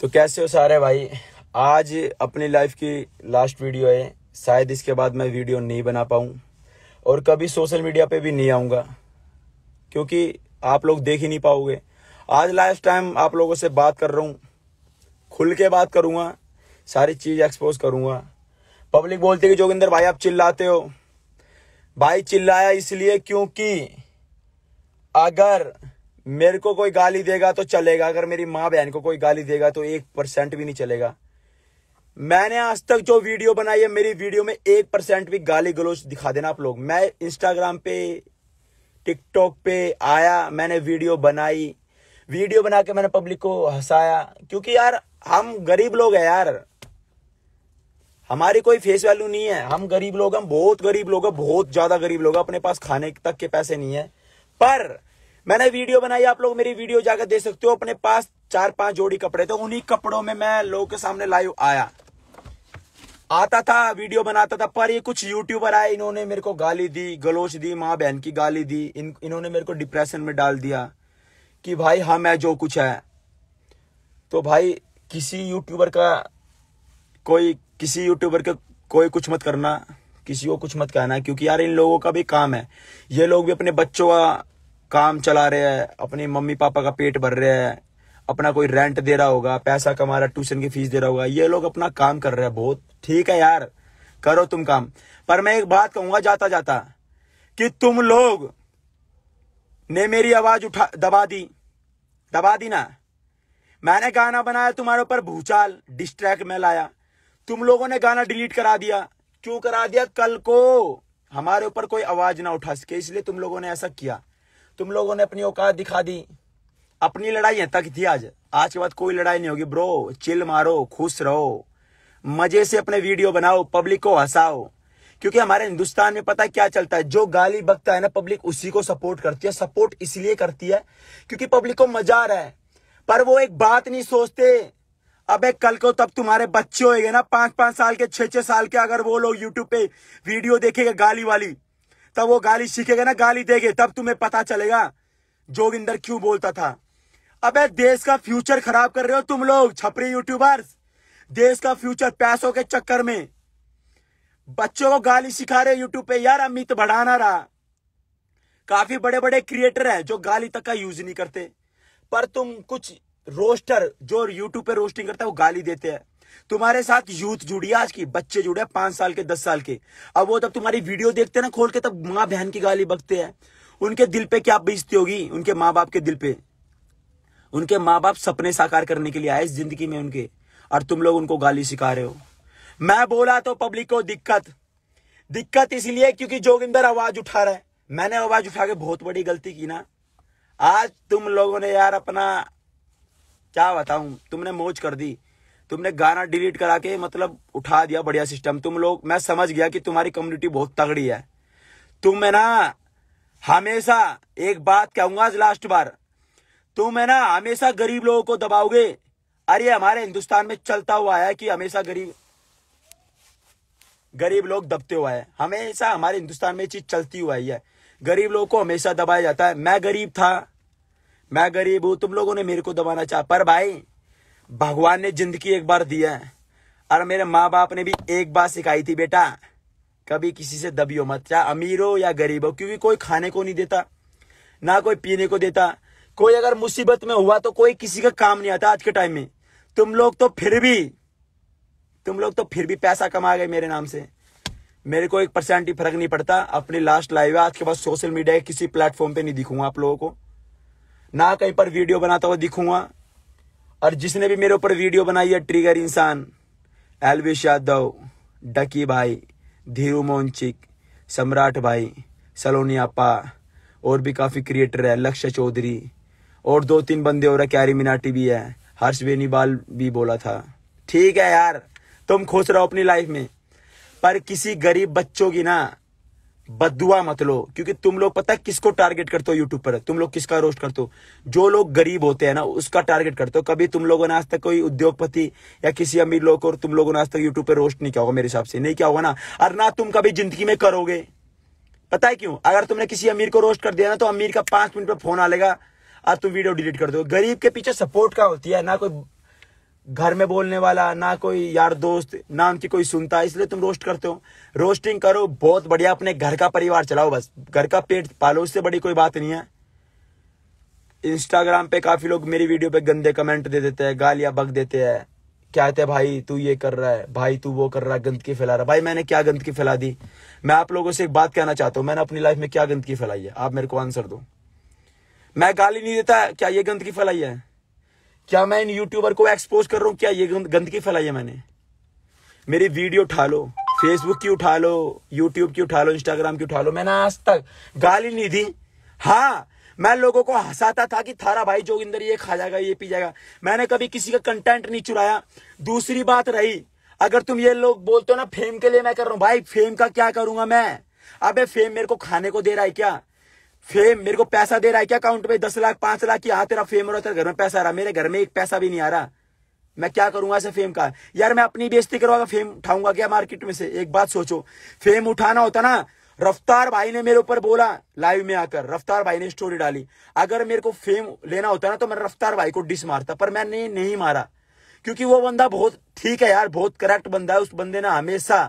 तो कैसे हो सारे भाई आज अपनी लाइफ की लास्ट वीडियो है शायद इसके बाद मैं वीडियो नहीं बना पाऊँ और कभी सोशल मीडिया पे भी नहीं आऊँगा क्योंकि आप लोग देख ही नहीं पाओगे आज लास्ट टाइम आप लोगों से बात कर रहा हूँ खुल के बात करूँगा सारी चीज़ एक्सपोज करूँगा पब्लिक बोलती है कि जोगिंदर भाई आप चिल्लाते हो भाई चिल्लाया इसलिए क्योंकि अगर मेरे को कोई गाली देगा तो चलेगा अगर मेरी माँ बहन को कोई गाली देगा तो एक परसेंट भी नहीं चलेगा मैंने आज तक जो वीडियो बनाई है मेरी वीडियो में एक परसेंट भी गाली गलोच दिखा देना आप लोग मैं इंस्टाग्राम पे टिकटॉक पे आया मैंने वीडियो बनाई वीडियो बना के मैंने पब्लिक को हंसाया क्योंकि यार हम गरीब लोग हैं यार हमारी कोई फेस वैल्यू नहीं है हम गरीब लोग हम बहुत गरीब लोग हैं बहुत ज्यादा गरीब लोग अपने पास खाने तक के पैसे नहीं है पर मैंने वीडियो बनाई आप लोग मेरी वीडियो जाकर देख सकते हो अपने पास चार पांच जोड़ी कपड़े थे उन्हीं कपड़ों में मैं लोगों के सामने लाइव आया आता था वीडियो बनाता था पर ये कुछ यूट्यूबर आए इन्होंने मेरे को गाली दी गलोच दी माँ बहन की गाली दी इन इन्होंने मेरे को डिप्रेशन में डाल दिया कि भाई हम हाँ, है जो कुछ है तो भाई किसी यूट्यूबर का कोई किसी यूट्यूबर का कोई कुछ मत करना किसी को कुछ मत कहना क्योंकि यार इन लोगों का भी काम है ये लोग भी अपने बच्चों का काम चला रहे हैं अपने मम्मी पापा का पेट भर रहे हैं अपना कोई रेंट दे रहा होगा पैसा कमा रहा ट्यूशन की फीस दे रहा होगा ये लोग अपना काम कर रहे हैं बहुत ठीक है यार करो तुम काम पर मैं एक बात कहूंगा जाता जाता कि तुम लोग ने मेरी आवाज उठा दबा दी दबा दी ना मैंने गाना बनाया तुम्हारे ऊपर भूचाल डिस्ट्रैक्ट में लाया तुम लोगों ने गाना डिलीट करा दिया क्यों करा दिया कल को हमारे ऊपर कोई आवाज ना उठा सके इसलिए तुम लोगों ने ऐसा किया तुम लोगों ने अपनी औकात दिखा दी अपनी लड़ाई है तक थी आज आज के बाद कोई लड़ाई नहीं होगी ब्रो चिल मारो खुश रहो मजे से अपने वीडियो बनाओ पब्लिक को हंसाओ क्योंकि हमारे हिंदुस्तान में पता है क्या चलता है जो गाली बकता है ना पब्लिक उसी को सपोर्ट करती है सपोर्ट इसलिए करती है क्योंकि पब्लिक को मजा आ रहा है पर वो एक बात नहीं सोचते अबे कल को तब तुम्हारे बच्चे होएंगे ना पांच पांच साल के छह छह साल के अगर वो लोग यूट्यूब पे वीडियो देखेंगे गाली वाली तब वो गाली सीखेगा ना गाली देगे तब तुम्हें पता चलेगा जोगिंदर क्यों बोलता था अबे देश का फ्यूचर खराब कर रहे हो तुम लोग छपरी यूट्यूबर्स देश का फ्यूचर पैसों के चक्कर में बच्चों को गाली सिखा रहे यूट्यूब पे यार अमित बढ़ाना रहा काफी बड़े बड़े क्रिएटर हैं जो गाली तक का यूज नहीं करते पर तुम कुछ रोस्टर जो यूट्यूब पे रोस्टिंग करता है वो गाली देते हैं तुम्हारे साथ यूथ जुड़ी आज की बच्चे जुड़े पांच साल के दस साल के अब वो जब तुम्हारी वीडियो देखते ना खोल के तब माँ बहन की गाली बकते हैं उनके दिल पे क्या बीजती होगी उनके माँ बाप के दिल पे उनके माँ बाप सपने साकार करने के लिए आए इस जिंदगी में उनके और तुम लोग उनको गाली सिखा रहे हो मैं बोला तो पब्लिक को दिक्कत दिक्कत इसलिए क्योंकि जोगिंदर आवाज उठा रहा है मैंने आवाज उठा के बहुत बड़ी गलती की ना आज तुम लोगों ने यार अपना क्या बताऊं तुमने मौज कर दी तुमने गाना डिलीट करा के मतलब उठा दिया बढ़िया सिस्टम तुम लोग मैं समझ गया कि तुम्हारी कम्युनिटी बहुत तगड़ी है तुम है ना हमेशा एक बात कहूंगा आज लास्ट बार तुम है ना हमेशा गरीब लोगों को दबाओगे अरे हमारे हिंदुस्तान में चलता हुआ है कि हमेशा गरीब गरीब लोग दबते हुआ है हमेशा हमारे हिंदुस्तान में चीज चलती हुआ है गरीब लोगों को हमेशा दबाया जाता है मैं गरीब था मैं गरीब हूं तुम लोगों ने मेरे को दबाना चाहा पर भाई भगवान ने जिंदगी एक बार दिया है और मेरे माँ बाप ने भी एक बार सिखाई थी बेटा कभी किसी से दबियो मत चाहे अमीर हो या गरीब हो क्योंकि कोई खाने को नहीं देता ना कोई पीने को देता कोई अगर मुसीबत में हुआ तो कोई किसी का काम नहीं आता आज के टाइम में तुम लोग तो फिर भी तुम लोग तो फिर भी पैसा कमा गए मेरे नाम से मेरे को एक परसेंट ही फर्क नहीं पड़ता अपनी लास्ट लाइव है आज के बाद सोशल मीडिया किसी प्लेटफॉर्म पे नहीं दिखूंगा आप लोगों को ना कहीं पर वीडियो बनाता हुआ दिखूंगा और जिसने भी मेरे ऊपर वीडियो बनाई है ट्रिगर इंसान एलविश यादव डकी भाई धीरू मोहनचिक सम्राट भाई सलोनियापा और भी काफ़ी क्रिएटर है लक्ष्य चौधरी और दो तीन बंदे और कैरी मिनाटी भी है हर्ष बेनीबाल भी बोला था ठीक है यार तुम खुश रहो अपनी लाइफ में पर किसी गरीब बच्चों की ना बदुआ मत लो क्योंकि तुम लोग पता है किसको टारगेट करते हो यूट्यूब पर तुम लोग किसका रोस्ट करते हो जो लोग गरीब होते हैं ना उसका टारगेट करते हो कभी तुम लोगों ने आज तक कोई उद्योगपति या किसी अमीर लोग को तुम लोगों ने आज तक यूट्यूब पर रोस्ट नहीं किया होगा मेरे हिसाब से नहीं क्या होगा ना और ना तुम कभी जिंदगी में करोगे पता है क्यों अगर तुमने किसी अमीर को रोस्ट कर दिया ना तो अमीर का पांच मिनट पर फोन आ लेगा और तुम वीडियो डिलीट कर दो गरीब के पीछे सपोर्ट का होती है ना कोई घर में बोलने वाला ना कोई यार दोस्त ना उनकी कोई सुनता इसलिए तुम रोस्ट करते हो रोस्टिंग करो बहुत बढ़िया अपने घर का परिवार चलाओ बस घर का पेट पालो उससे बड़ी कोई बात नहीं है इंस्टाग्राम पे काफी लोग मेरी वीडियो पे गंदे कमेंट दे देते हैं गालियां बग देते हैं कहते हैं भाई तू ये कर रहा है भाई तू वो कर रहा है गंदगी फैला रहा है भाई मैंने क्या गंदगी फैला दी मैं आप लोगों से एक बात कहना चाहता हूँ मैंने अपनी लाइफ में क्या गंदगी फैलाई है आप मेरे को आंसर दो मैं गाली नहीं देता क्या ये गंदगी फैलाई है क्या मैं इन यूट्यूबर को एक्सपोज कर रहा हूं क्या ये गंदगी फैलाई है मैंने मेरी वीडियो उठा लो फेसबुक की उठा लो यूट्यूब की उठा लो इंस्टाग्राम की उठा लो मैंने आज तक गाली नहीं दी हाँ मैं लोगों को हंसाता था कि थारा भाई जोगिंदर ये खा जाएगा ये पी जाएगा मैंने कभी किसी का कंटेंट नहीं चुराया दूसरी बात रही अगर तुम ये लोग बोलते हो ना फेम के लिए मैं कर रहा हूं भाई फेम का क्या करूंगा मैं अबे फेम मेरे को खाने को दे रहा है क्या फेम मेरे को पैसा दे रहा है क्या अकाउंट में दस लाख पांच लाख की हाँ तेरा फेम रहा तेरे घर में पैसा आ रहा मेरे घर में एक पैसा भी नहीं आ रहा मैं क्या करूंगा ऐसे फेम का यार मैं अपनी बेजती करवाऊंगा फेम उठाऊंगा क्या मार्केट में से एक बात सोचो फेम उठाना होता ना रफ्तार भाई ने मेरे ऊपर बोला लाइव में आकर रफ्तार भाई ने स्टोरी डाली अगर मेरे को फेम लेना होता ना तो मैं रफ्तार भाई को डिस मारता पर मैंने नहीं मारा क्योंकि वो बंदा बहुत ठीक है यार बहुत करेक्ट बंदा है उस बंदे ने हमेशा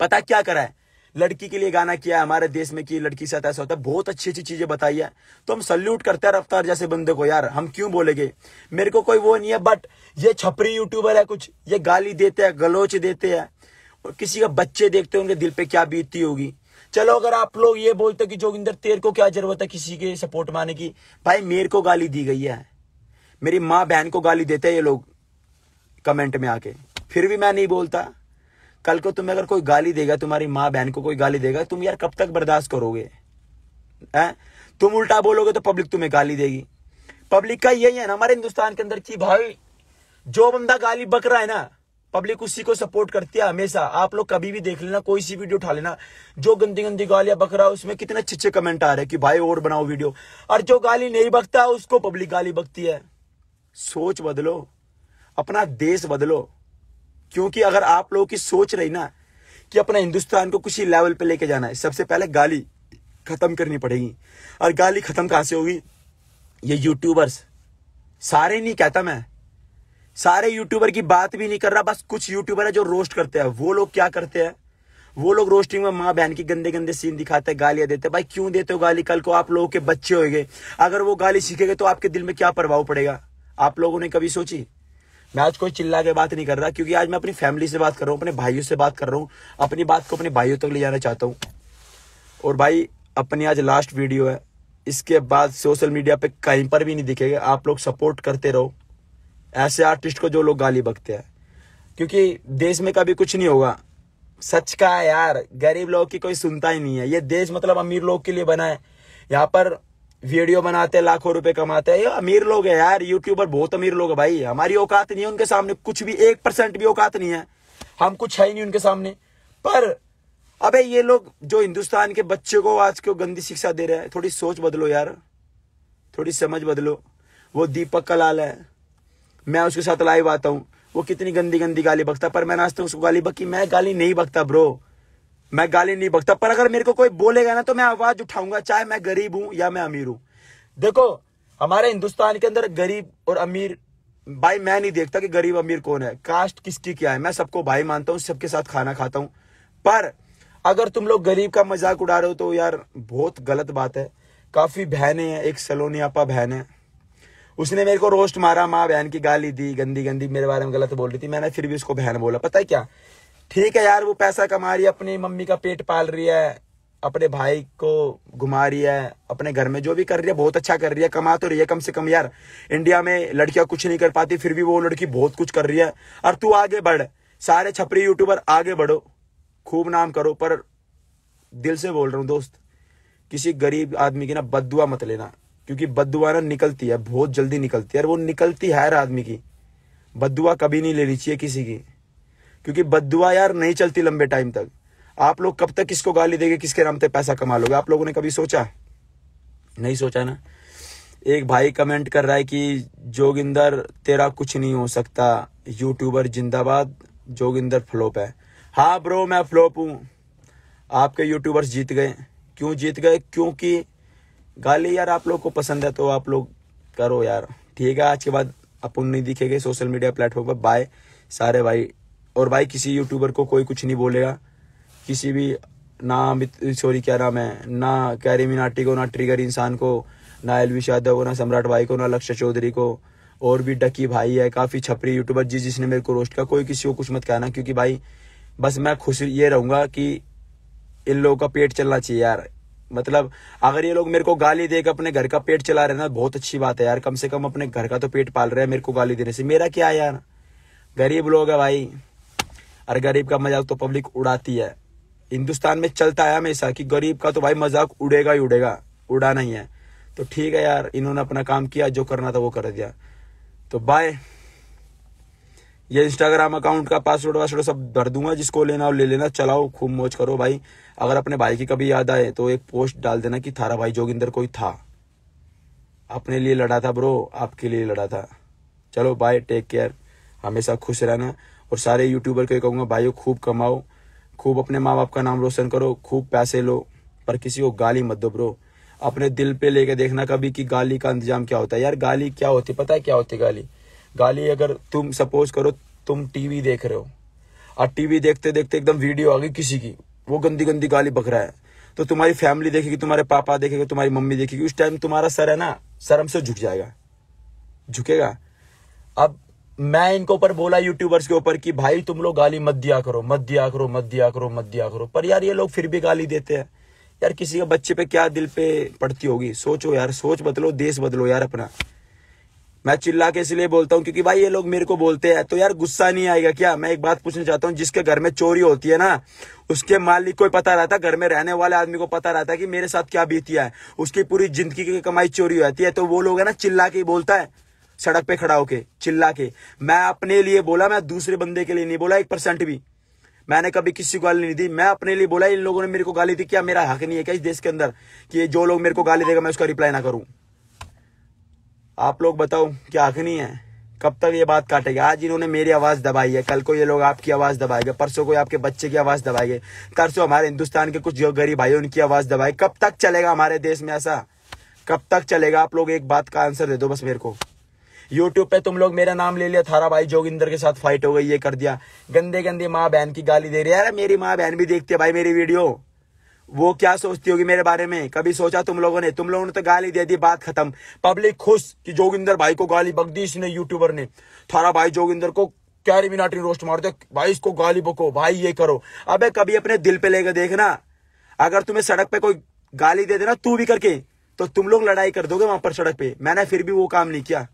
पता क्या करा है लड़की के लिए गाना किया है हमारे देश में कि लड़की से ऐसा होता है बहुत अच्छी अच्छी चीजें बताई है तो हम सल्यूट करते हैं रफ्तार जैसे बंदे को यार हम क्यों बोलेगे मेरे को कोई वो नहीं है बट ये छपरी यूट्यूबर है कुछ ये गाली देते हैं गलोच देते हैं और किसी का बच्चे देखते हैं उनके दिल पे क्या बीतती होगी चलो अगर आप लोग ये बोलते कि जोगिंदर तेर को क्या जरूरत है किसी के सपोर्ट में आने की भाई मेरे को गाली दी गई है मेरी माँ बहन को गाली देते हैं ये लोग कमेंट में आके फिर भी मैं नहीं बोलता कल को तुम्हें अगर कोई गाली देगा तुम्हारी माँ बहन को कोई गाली देगा तुम यार कब तक बर्दाश्त करोगे है? तुम उल्टा बोलोगे तो पब्लिक तुम्हें गाली देगी पब्लिक का यही है ना हमारे हिंदुस्तान के अंदर की भाई जो बंदा गाली बक रहा है ना पब्लिक उसी को सपोर्ट करती है हमेशा आप लोग कभी भी देख लेना कोई सी वीडियो उठा लेना जो गंदी गंदी गालियां बक रहा है उसमें कितने अच्छे अच्छे कमेंट आ रहे हैं कि भाई और बनाओ वीडियो और जो गाली नहीं बकता उसको पब्लिक गाली बकती है सोच बदलो अपना देश बदलो क्योंकि अगर आप लोगों की सोच रही ना कि अपना हिंदुस्तान को किसी लेवल पे लेके जाना है सबसे पहले गाली खत्म करनी पड़ेगी और गाली खत्म कहां से होगी ये यूट्यूबर्स सारे नहीं कहता मैं सारे यूट्यूबर की बात भी नहीं कर रहा बस कुछ यूट्यूबर है जो रोस्ट करते हैं वो लोग क्या करते हैं वो लोग रोस्टिंग में माँ बहन की गंदे गंदे सीन दिखाते हैं गालियां देते हैं भाई क्यों देते हो गाली कल को आप लोगों के बच्चे गए अगर वो गाली सीखेंगे तो आपके दिल में क्या प्रभाव पड़ेगा आप लोगों ने कभी सोची मैं आज कोई चिल्ला के बात नहीं कर रहा क्योंकि आज मैं अपनी फैमिली से बात कर रहा हूँ अपने भाइयों से बात कर रहा हूँ अपनी बात को अपने भाइयों तक ले जाना चाहता हूँ और भाई अपनी आज लास्ट वीडियो है इसके बाद सोशल मीडिया पे कहीं पर भी नहीं दिखेगा आप लोग सपोर्ट करते रहो ऐसे आर्टिस्ट को जो लोग गाली बकते हैं क्योंकि देश में कभी कुछ नहीं होगा सच का यार गरीब लोग की कोई सुनता ही नहीं है ये देश मतलब अमीर लोग के लिए बना है यहाँ पर वीडियो बनाते हैं लाखों रुपए कमाते हैं ये अमीर लोग हैं यार यूट्यूबर बहुत अमीर लोग है भाई हमारी औकात नहीं है उनके सामने कुछ भी एक परसेंट भी औकात नहीं है हम कुछ है ही नहीं उनके सामने पर अबे ये लोग जो हिंदुस्तान के बच्चे को आज को गंदी शिक्षा दे रहे हैं थोड़ी सोच बदलो यार थोड़ी समझ बदलो वो दीपक का लाल है मैं उसके साथ लाइव आता हूँ वो कितनी गंदी गंदी गाली बकता पर मैं नाचता हूँ उसको गाली बकी मैं गाली नहीं बकता ब्रो मैं गाली नहीं बकता पर अगर मेरे को कोई बोलेगा ना तो मैं आवाज उठाऊंगा चाहे मैं गरीब हूं या मैं अमीर हूं देखो हमारे हिंदुस्तान के अंदर गरीब और अमीर भाई मैं नहीं देखता कि गरीब अमीर कौन है कास्ट किसकी क्या है मैं सबको भाई मानता हूँ सबके साथ खाना खाता हूँ पर अगर तुम लोग गरीब का मजाक उड़ा रहे हो तो यार बहुत गलत बात है काफी बहने हैं एक सलोनी आपा बहन है उसने मेरे को रोस्ट मारा माँ बहन की गाली दी गंदी गंदी मेरे बारे में गलत बोल रही थी मैंने फिर भी उसको बहन बोला पता है क्या ठीक है यार वो पैसा कमा रही है अपनी मम्मी का पेट पाल रही है अपने भाई को घुमा रही है अपने घर में जो भी कर रही है बहुत अच्छा कर रही है कमा तो रही है कम से कम यार इंडिया में लड़कियां कुछ नहीं कर पाती फिर भी वो लड़की बहुत कुछ कर रही है और तू आगे बढ़ सारे छपरी यूट्यूबर आगे बढ़ो खूब नाम करो पर दिल से बोल रहा हूँ दोस्त किसी गरीब आदमी की ना बदुआ मत लेना क्योंकि बदुआ ना निकलती है बहुत जल्दी निकलती है और वो निकलती है हर आदमी की बदुआ कभी नहीं लेनी चाहिए किसी की क्योंकि बदुआ यार नहीं चलती लंबे टाइम तक आप लोग कब तक किसको गाली देंगे किसके नाम से पैसा कमा लोगे आप लोगों ने कभी सोचा नहीं सोचा ना एक भाई कमेंट कर रहा है कि जोगिंदर तेरा कुछ नहीं हो सकता यूट्यूबर जिंदाबाद जोगिंदर फ्लोप है हाँ ब्रो मैं फ्लोप हूँ आपके यूट्यूबर्स जीत गए क्यों जीत गए क्योंकि गाली यार आप लोग को पसंद है तो आप लोग करो यार ठीक है आज के बाद अपन नहीं दिखेगा सोशल मीडिया प्लेटफॉर्म पर बाय सारे भाई और भाई किसी यूट्यूबर को कोई कुछ नहीं बोलेगा किसी भी ना सॉरी क्या नाम है ना कैरी मिनाटी को ना ट्रिगर इंसान को ना एलविश यादव को ना सम्राट भाई को ना लक्ष्य चौधरी को और भी डकी भाई है काफ़ी छपरी यूट्यूबर जी जिसने मेरे को रोस्ट किया कोई किसी को कुछ मत कहना क्योंकि भाई बस मैं खुश ये रहूंगा कि इन लोगों का पेट चलना चाहिए यार मतलब अगर ये लोग मेरे को गाली देकर अपने घर का पेट चला रहे ना बहुत अच्छी बात है यार कम से कम अपने घर का तो पेट पाल रहे हैं मेरे को गाली देने से मेरा क्या है यार गरीब लोग है भाई और गरीब का मजाक तो पब्लिक उड़ाती है हिंदुस्तान में चलता है हमेशा कि गरीब का तो भाई मजाक उड़ेगा ही उड़ेगा उड़ा नहीं है तो ठीक है यार इन्होंने अपना काम किया जो करना था वो कर दिया तो बाय ये इंस्टाग्राम अकाउंट का पासवर्ड वासवर्ड सब भर दूंगा जिसको लेना हो ले लेना चलाओ खूब मौज करो भाई अगर अपने भाई की कभी याद आए तो एक पोस्ट डाल देना कि थारा भाई जोगिंदर कोई था अपने लिए लड़ा था ब्रो आपके लिए लड़ा था चलो बाय टेक केयर हमेशा खुश रहना और सारे यूट्यूबर को कहूंगा भाई खूब कमाओ खूब अपने माँ बाप का नाम रोशन करो खूब पैसे लो पर किसी को गाली मत दो ब्रो अपने दिल पे लेके देखना कभी कि गाली का इंतजाम क्या होता है यार गाली क्या होती पता है क्या होती गाली गाली अगर तुम सपोज करो तुम टीवी देख रहे हो और टीवी देखते देखते एकदम वीडियो आ गई किसी की वो गंदी गंदी गाली बकरा है तो तुम्हारी फैमिली देखेगी तुम्हारे पापा देखेगा तुम्हारी मम्मी देखेगी उस टाइम तुम्हारा सर है ना शर्म से झुक जाएगा झुकेगा अब मैं इनके ऊपर बोला यूट्यूबर्स के ऊपर कि भाई तुम लोग गाली मत दिया करो मत दिया करो मत दिया करो मत दिया करो पर यार ये लोग फिर भी गाली देते हैं यार किसी के बच्चे पे क्या दिल पे पड़ती होगी सोचो यार सोच बदलो देश बदलो यार अपना मैं चिल्ला के इसलिए बोलता हूँ क्योंकि भाई ये लोग मेरे को बोलते हैं तो यार गुस्सा नहीं आएगा क्या मैं एक बात पूछना चाहता हूँ जिसके घर में चोरी होती है ना उसके मालिक को पता रहता घर में रहने वाले आदमी को पता रहता है कि मेरे साथ क्या बीती है उसकी पूरी जिंदगी की कमाई चोरी हो जाती है तो वो लोग है ना चिल्ला के बोलता है सड़क पे खड़ा होके चिल्ला के मैं अपने लिए बोला मैं दूसरे बंदे के लिए नहीं बोला एक परसेंट भी मैंने कभी किसी को गाली नहीं दी मैं अपने लिए बोला इन लोगों ने मेरे को गाली दी क्या मेरा हक नहीं है क्या इस देश के अंदर कि जो लोग मेरे को गाली देगा मैं उसका रिप्लाई ना करूं आप लोग बताओ क्या हक नहीं है कब तक ये बात काटेगी आज इन्होंने मेरी आवाज दबाई है कल को ये लोग आपकी आवाज दबाएंगे परसों को आपके बच्चे की आवाज दबाएंगे तरसों हमारे हिंदुस्तान के कुछ जो गरीब भाई उनकी आवाज दबाए कब तक चलेगा हमारे देश में ऐसा कब तक चलेगा आप लोग एक बात का आंसर दे दो बस मेरे को यूट्यूब पे तुम लोग मेरा नाम ले लिया थारा भाई जोगिंदर के साथ फाइट हो गई ये कर दिया गंदे गंदे माँ बहन की गाली दे रही है मेरी माँ बहन भी देखती है भाई मेरी वीडियो वो क्या सोचती होगी मेरे बारे में कभी सोचा तुम लोगों ने तुम लोगों ने तो गाली दे दी बात खत्म पब्लिक खुश कि जोगिंदर भाई को गाली बक दी इसने यूट्यूबर ने थारा भाई जोगिंदर को कैरी मिनाटी रोस्ट मार दो भाई इसको गाली बको भाई ये करो अबे कभी अपने दिल पे लेकर देखना अगर तुम्हें सड़क पे कोई गाली दे देना तू भी करके तो तुम लोग लड़ाई कर दोगे वहां पर सड़क पे मैंने फिर भी वो काम नहीं किया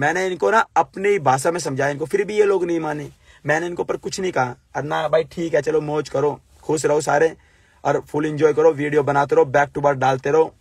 मैंने इनको ना अपनी भाषा में समझाया इनको फिर भी ये लोग नहीं माने मैंने इनको पर कुछ नहीं कहा ना भाई ठीक है चलो मौज करो खुश रहो सारे और फुल इंजॉय करो वीडियो बनाते रहो बैक टू बैक डालते रहो